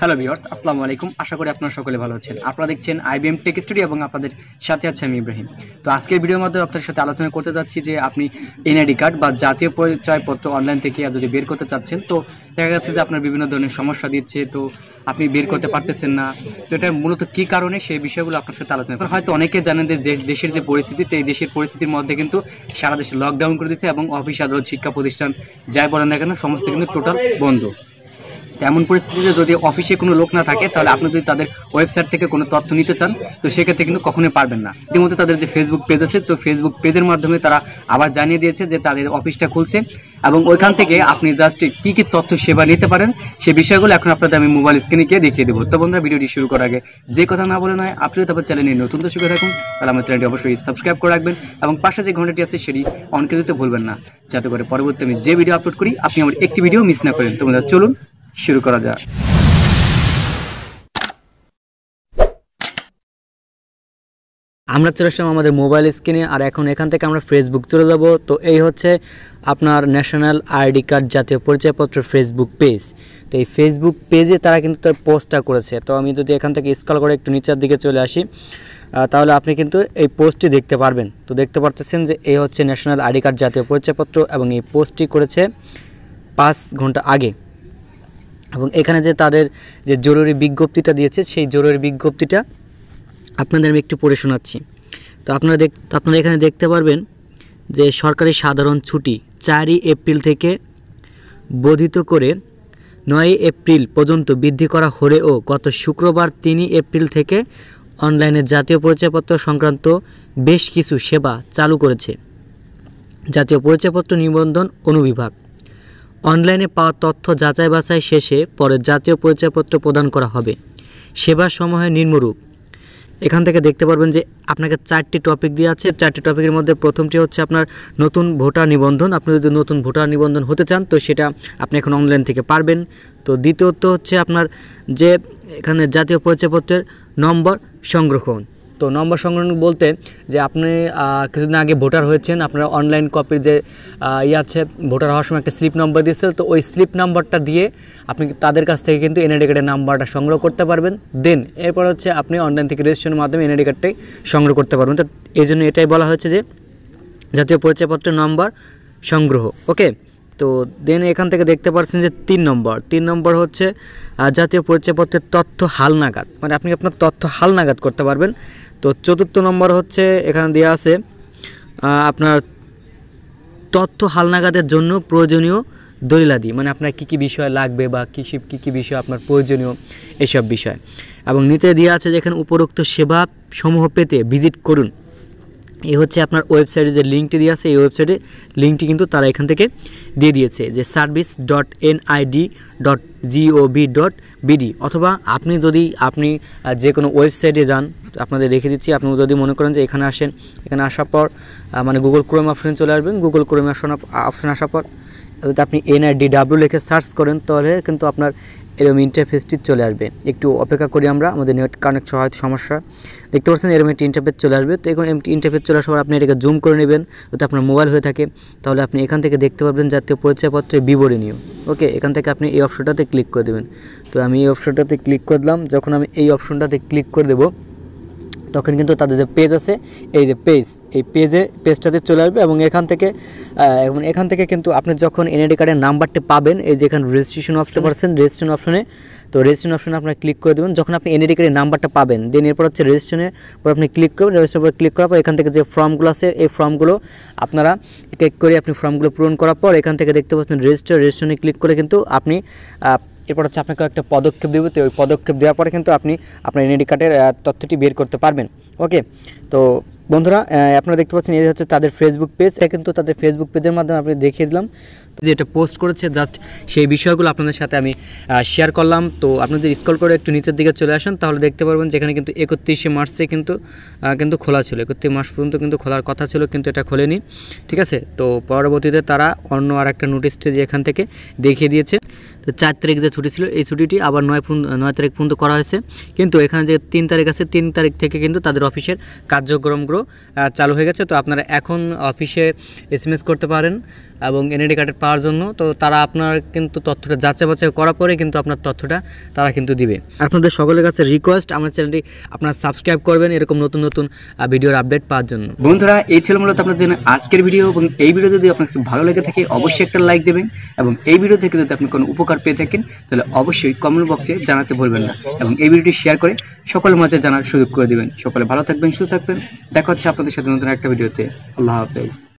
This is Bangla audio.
হ্যালো ভিওর্স আসসালামু আলাইকুম আশা করি আপনারা সকলে ভালো আছেন আপনারা দেখছেন আইবিএম টেক স্টুডিও এবং আপনাদের সাথে আছে আমি ইব্রাহিম তো আজকের ভিডিওর মাধ্যমে আপনার সাথে আলোচনা করতে যাচ্ছি যে আপনি এনআইডি কার্ড বা জাতীয় পরিচয়পত্র অনলাইন থেকে যদি বের করতে চাচ্ছেন তো দেখা যাচ্ছে যে আপনার বিভিন্ন ধরনের সমস্যা দিচ্ছে তো আপনি বের করতে পারতেছেন না তো এটা মূলত কি কারণে সেই বিষয়গুলো আপনার সাথে আলোচনা করেন হয়তো অনেকে জানেন যে দেশের যে পরিস্থিতি তো এই দেশের পরিস্থিতির মধ্যে কিন্তু সারা দেশে লকডাউন করে দিয়েছে এবং অফিস আদালত শিক্ষা প্রতিষ্ঠান যাই বলেন না কেন সমস্ত কিন্তু টোটাল বন্ধ এমন পরিস্থিতিতে যদি অফিসে কোনো লোক না থাকে তাহলে আপনি যদি তাদের ওয়েবসাইট থেকে কোনো তথ্য নিতে চান তো সেক্ষেত্রে কিন্তু কখনোই পারবেন না ইতিমধ্যে তাদের যে ফেসবুক পেজ আছে তো ফেসবুক পেজের মাধ্যমে তারা আবার জানিয়ে দিয়েছে যে তাদের অফিসটা খুলছে এবং ওইখান থেকে আপনি জাস্ট কী কী তথ্য সেবা নিতে পারেন সে বিষয়গুলো এখন আপনাদের আমি মোবাইল স্ক্রিনে গিয়ে দেখিয়ে দেবো তো বন্ধুরা ভিডিওটি শুরু করার আগে যে কথা না বলে নয় আপনি তারপর চ্যানেলে নতুন তো দর্শক থাকুন তাহলে আমার চ্যানেলটি অবশ্যই সাবস্ক্রাইব করে রাখবেন এবং পাশে যে ঘন্টাটি আছে সেটি অনকে দিতে ভুলবেন না যাতে করে পরবর্তী আমি যে ভিডিও আপলোড করি আপনি আমার একটি ভিডিও মিস না করেন তো চলুন শুরু করা যাক আমরা চলে আসলাম আমাদের মোবাইল স্ক্রিনে আর এখন এখান থেকে আমরা ফেসবুক চলে যাব তো এই হচ্ছে আপনার ন্যাশনাল আইডি কার্ড জাতীয় পরিচয়পত্র ফেসবুক পেজ তো এই ফেসবুক পেজে তারা কিন্তু তার পোস্টটা করেছে তো আমি যদি এখান থেকে স্কল করে একটু নিচের দিকে চলে আসি তাহলে আপনি কিন্তু এই পোস্টটি দেখতে পারবেন তো দেখতে পারতেছেন যে এই হচ্ছে ন্যাশনাল আইডি কার্ড জাতীয় পরিচয়পত্র এবং এই পোস্টটি করেছে পাঁচ ঘন্টা আগে এবং এখানে যে তাদের যে জরুরি বিজ্ঞপ্তিটা দিয়েছে সেই জরুরি বিজ্ঞপ্তিটা আপনাদের আমি একটু পড়ে শোনাচ্ছি তো আপনারা দেখ আপনারা এখানে দেখতে পারবেন যে সরকারি সাধারণ ছুটি চারই এপ্রিল থেকে বোধিত করে নয় এপ্রিল পর্যন্ত বৃদ্ধি করা হলেও গত শুক্রবার তিনই এপ্রিল থেকে অনলাইনে জাতীয় পরিচয়পত্র সংক্রান্ত বেশ কিছু সেবা চালু করেছে জাতীয় পরিচয়পত্র নিবন্ধন অনুবিভাগ অনলাইনে পাওয়া তথ্য যাচাই বাছাই শেষে পরে জাতীয় পরিচয়পত্র প্রদান করা হবে সেবা সেবাসমূহের নিম্নরূপ এখান থেকে দেখতে পারবেন যে আপনাকে চারটি টপিক দিয়ে আছে চারটি টপিকের মধ্যে প্রথমটি হচ্ছে আপনার নতুন ভোটার নিবন্ধন আপনি যদি নতুন ভোটার নিবন্ধন হতে চান তো সেটা আপনি এখন অনলাইন থেকে পারবেন তো দ্বিতীয়ত হচ্ছে আপনার যে এখানে জাতীয় পরিচয়পত্রের নম্বর সংগ্রহণ তো নম্বর সংগ্রহ বলতে যে আপনি কিছুদিন আগে ভোটার হয়েছেন আপনার অনলাইন কপির যে ইয়ে আছে ভোটার হওয়ার সময় একটা স্লিপ নম্বর দিয়েছিল তো ওই স্লিপ নাম্বারটা দিয়ে আপনি তাদের কাছ থেকে কিন্তু এনআইডি কার্ডের নাম্বারটা সংগ্রহ করতে পারবেন দেন এরপর হচ্ছে আপনি অনলাইন থেকে রেজিস্ট্রেশনের মাধ্যমে এনআইডি কার্ডটাই সংগ্রহ করতে পারবেন তো এই জন্য এটাই বলা হয়েছে যে জাতীয় পরিচয়পত্রের নম্বর সংগ্রহ ওকে তো দেন এখান থেকে দেখতে পাচ্ছেন যে তিন নম্বর তিন নম্বর হচ্ছে জাতীয় পরিচয়পত্রের তথ্য হালনাগাদ মানে আপনি আপনার তথ্য হালনাগাদ করতে পারবেন তো চতুর্থ নম্বর হচ্ছে এখানে দেওয়া আছে আপনার তথ্য হালনাগাদের জন্য প্রয়োজনীয় দলিলাদি মানে আপনার কী কী বিষয় লাগবে বা কী কী কী বিষয় আপনার প্রয়োজনীয় এসব বিষয় এবং নিতে দেওয়া আছে যেখানে উপরোক্ত সেবা সমূহ পেতে ভিজিট করুন এই হচ্ছে আপনার ওয়েবসাইটে যে লিঙ্কটি দিয়ে আছে এই ওয়েবসাইটে লিঙ্কটি কিন্তু তারা এখান থেকে দিয়ে দিয়েছে যে service dot NID dot GOV dot BD অথবা আপনি যদি আপনি যে কোনো ওয়েবসাইটে যান আপনাদের রেখে দিচ্ছি আপনি যদি মনে করেন যে এখানে আসেন এখানে আসার পর মানে গুগল ক্রোম অপশানে চলে আসবেন গুগল ক্রোম অপশন অপশান আসার পর যদি আপনি এনআইডি ডাব্লিউ লিখে সার্চ করেন তাহলে কিন্তু আপনার এরম ইন্টারফেসটি চলে আসবে একটু অপেক্ষা করি আমরা আমাদের নেট কানেক্ট হয়তো সমস্যা দেখতে পাচ্ছেন এরম একটি ইন্টারফেস চলে আসবে তো এখন ইন্টারফেস চলে আসার আপনি এটাকে জুম করে নেবেন যাতে আপনার মোবাইল হয়ে থাকে তাহলে আপনি এখান থেকে দেখতে পারবেন জাতীয় পরিচয়পত্রের বিবরণীয় ওকে এখান থেকে আপনি এই অপশনটাতে ক্লিক করে দেবেন তো আমি এই অপশনটাতে ক্লিক করে দিলাম যখন আমি এই অপশনটাতে ক্লিক করে দেবো তখন কিন্তু তাদের যে পেজ আছে এই যে পেজ এই পেজে পেজটাতে চলে আসবে এবং এখান থেকে এবং এখান থেকে কিন্তু আপনি যখন এনআইডি কার্ডের নাম্বারটি পাবেন এই যে এখানে রেজিস্ট্রেশন অপশন পাচ্ছেন রেজিস্ট্রেশন অপশনে তো রেজিস্ট্রেশন অপশন আপনার ক্লিক করে দেবেন যখন আপনি এনএডি কার্ডের নাম্বারটা পাবেন দেন এরপর হচ্ছে রেজিস্ট্রেশনের পর আপনি ক্লিক করবেন রেজিস্ট্রেশন পর ক্লিক করার পর এখান থেকে যে ফর্মগুলো আছে এই ফর্মগুলো আপনারা ক্লিক করে আপনি ফর্মগুলো পূরণ করার পর এখান থেকে দেখতে পাচ্ছেন রেজিস্টার রেজিস্ট্রেশনে ক্লিক করে কিন্তু আপনি এরপর হচ্ছে আপনাকে একটা পদক্ষেপ দেবে তো ওই পদক্ষেপ দেওয়ার পরে কিন্তু আপনি আপনার এনআইডি কার্ডের তথ্যটি বের করতে পারবেন ওকে তো বন্ধুরা আপনারা দেখতে পাচ্ছেন এই হচ্ছে তাদের ফেসবুক পেজ এটা কিন্তু তাদের ফেসবুক পেজের মাধ্যমে আপনি দেখিয়ে দিলাম যেটা পোস্ট করেছে জাস্ট সেই বিষয়গুলো আপনাদের সাথে আমি শেয়ার করলাম তো আপনাদের স্কল করে একটু নিচের দিকে চলে আসেন তাহলে দেখতে পারবেন যেখানে কিন্তু একত্রিশে মার্চে কিন্তু কিন্তু খোলা ছিল একত্রিশ মার্চ পর্যন্ত কিন্তু খোলার কথা ছিল কিন্তু এটা খোলেনি ঠিক আছে তো পরবর্তীতে তারা অন্য আর একটা নোটিশটি এখান থেকে দেখিয়ে দিয়েছে তো চার তারিখ যে ছুটি ছিল এই ছুটিটি আবার নয় পর্যন্ত নয় তারিখ পর্যন্ত করা হয়েছে কিন্তু এখানে যে তিন তারিখ আছে তিন তারিখ থেকে কিন্তু তাদের অফিসের কার্যক্রমগুলো চালু হয়ে গেছে তো আপনারা এখন অফিসে এস করতে পারেন এবং এনআইডি কার্ডের পাওয়ার জন্য তো তারা আপনার কিন্তু তথ্যটা যাচাই বাছাই করার পরে কিন্তু আপনার তথ্যটা তারা কিন্তু দিবে আপনাদের সকলের কাছে রিকোয়েস্ট আমার চ্যানেলটি আপনারা সাবস্ক্রাইব করবেন এরকম নতুন নতুন ভিডিওর আপডেট পাওয়ার জন্য বন্ধুরা এই ছিল মূলত আপনাদের জন্য আজকের ভিডিও এবং এই ভিডিও যদি আপনার কাছে ভালো লেগে থাকে অবশ্যই একটা লাইক দেবেন এবং এই ভিডিও থেকে যদি আপনি কোনো উপকার পেয়ে থাকেন তাহলে অবশ্যই কমেন্ট বক্সে জানাতে ভুলবেন না এবং এই ভিডিওটি শেয়ার করে সকলের মাঝে জানার সুযোগ করে দেবেন সকলে ভালো থাকবেন সুস্থ থাকবেন দেখা হচ্ছে আপনাদের সাথে নতুন একটা ভিডিওতে আল্লাহ হাফেজ